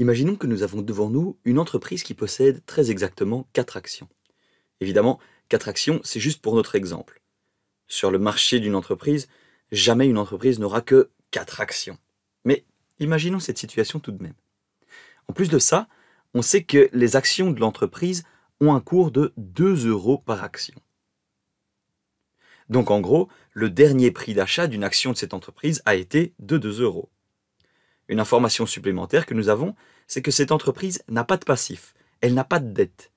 Imaginons que nous avons devant nous une entreprise qui possède très exactement 4 actions. Évidemment, 4 actions, c'est juste pour notre exemple. Sur le marché d'une entreprise, jamais une entreprise n'aura que 4 actions. Mais imaginons cette situation tout de même. En plus de ça, on sait que les actions de l'entreprise ont un cours de 2 euros par action. Donc en gros, le dernier prix d'achat d'une action de cette entreprise a été de 2 euros. Une information supplémentaire que nous avons, c'est que cette entreprise n'a pas de passif, elle n'a pas de dette.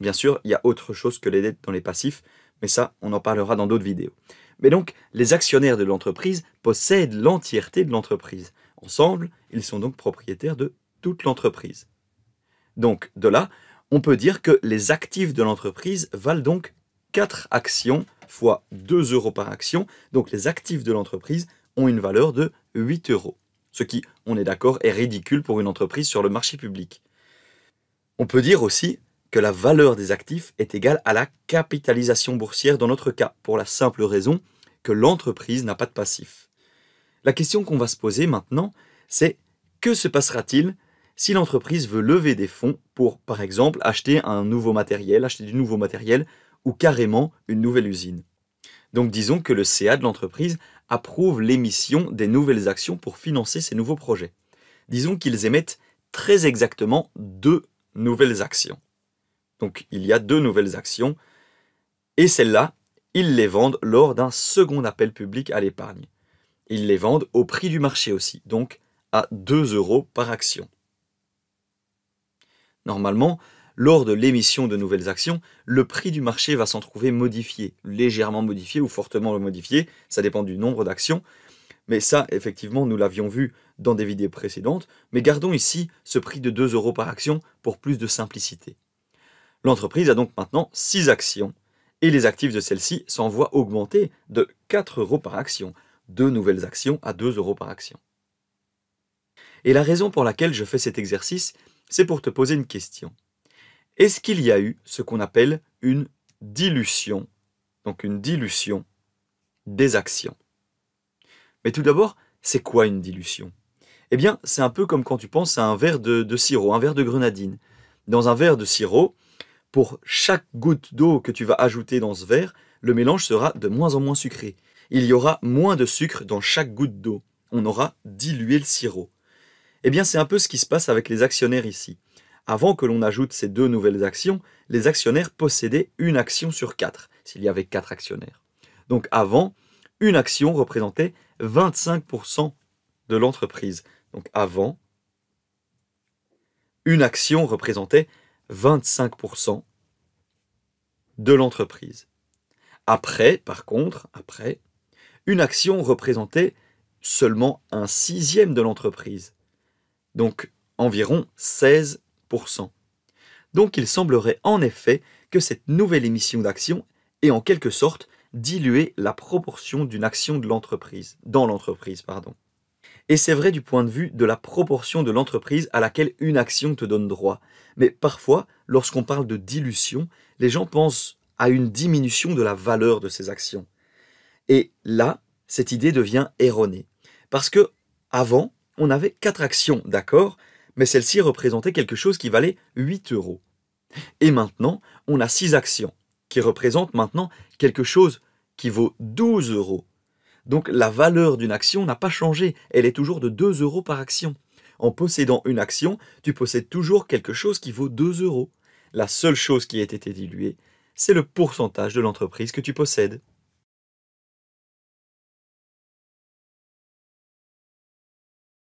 Bien sûr, il y a autre chose que les dettes dans les passifs, mais ça, on en parlera dans d'autres vidéos. Mais donc, les actionnaires de l'entreprise possèdent l'entièreté de l'entreprise. Ensemble, ils sont donc propriétaires de toute l'entreprise. Donc, de là, on peut dire que les actifs de l'entreprise valent donc 4 actions fois 2 euros par action. Donc les actifs de l'entreprise ont une valeur de 8 euros ce qui, on est d'accord, est ridicule pour une entreprise sur le marché public. On peut dire aussi que la valeur des actifs est égale à la capitalisation boursière dans notre cas, pour la simple raison que l'entreprise n'a pas de passif. La question qu'on va se poser maintenant, c'est que se passera-t-il si l'entreprise veut lever des fonds pour, par exemple, acheter un nouveau matériel, acheter du nouveau matériel ou carrément une nouvelle usine. Donc disons que le CA de l'entreprise approuvent l'émission des nouvelles actions pour financer ces nouveaux projets. Disons qu'ils émettent très exactement deux nouvelles actions. Donc il y a deux nouvelles actions, et celles-là, ils les vendent lors d'un second appel public à l'épargne. Ils les vendent au prix du marché aussi, donc à 2 euros par action. Normalement, lors de l'émission de nouvelles actions, le prix du marché va s'en trouver modifié, légèrement modifié ou fortement modifié, ça dépend du nombre d'actions. Mais ça, effectivement, nous l'avions vu dans des vidéos précédentes, mais gardons ici ce prix de 2 euros par action pour plus de simplicité. L'entreprise a donc maintenant 6 actions, et les actifs de celle ci s'en voient augmenter de 4 euros par action, deux nouvelles actions à 2 euros par action. Et la raison pour laquelle je fais cet exercice, c'est pour te poser une question est-ce qu'il y a eu ce qu'on appelle une dilution, donc une dilution des actions Mais tout d'abord, c'est quoi une dilution Eh bien, c'est un peu comme quand tu penses à un verre de, sirop, un verre de grenadine. Dans un verre de sirop, pour chaque goutte d'eau que tu vas ajouter dans ce verre, le mélange sera de moins en moins sucré. Il y aura moins de sucre dans chaque goutte d'eau. On aura dilué le sirop. Eh bien, c'est un peu ce qui se passe avec les actionnaires ici. Avant que l'on ajoute ces deux nouvelles actions, les actionnaires possédaient une action sur quatre, s'il y avait quatre actionnaires. Donc avant, une action représentait 25% de l'entreprise. Donc avant, une action représentait 25% de l'entreprise. Après, par contre, après, une action représentait seulement un sixième de l'entreprise. Donc environ 16 donc il semblerait en effet que cette nouvelle émission d'actions ait en quelque sorte dilué la proportion d'une action de l'entreprise, dans l'entreprise. pardon. Et c'est vrai du point de vue de la proportion de l'entreprise à laquelle une action te donne droit. Mais parfois, lorsqu'on parle de dilution, les gens pensent à une diminution de la valeur de ces actions. Et là, cette idée devient erronée. Parce que avant, on avait quatre actions, d'accord mais celle-ci représentait quelque chose qui valait 8 euros. Et maintenant, on a 6 actions, qui représentent maintenant quelque chose qui vaut 12 euros. Donc la valeur d'une action n'a pas changé, elle est toujours de 2 euros par action. En possédant une action, tu possèdes toujours quelque chose qui vaut 2 euros. La seule chose qui ait été diluée, c'est le pourcentage de l'entreprise que tu possèdes.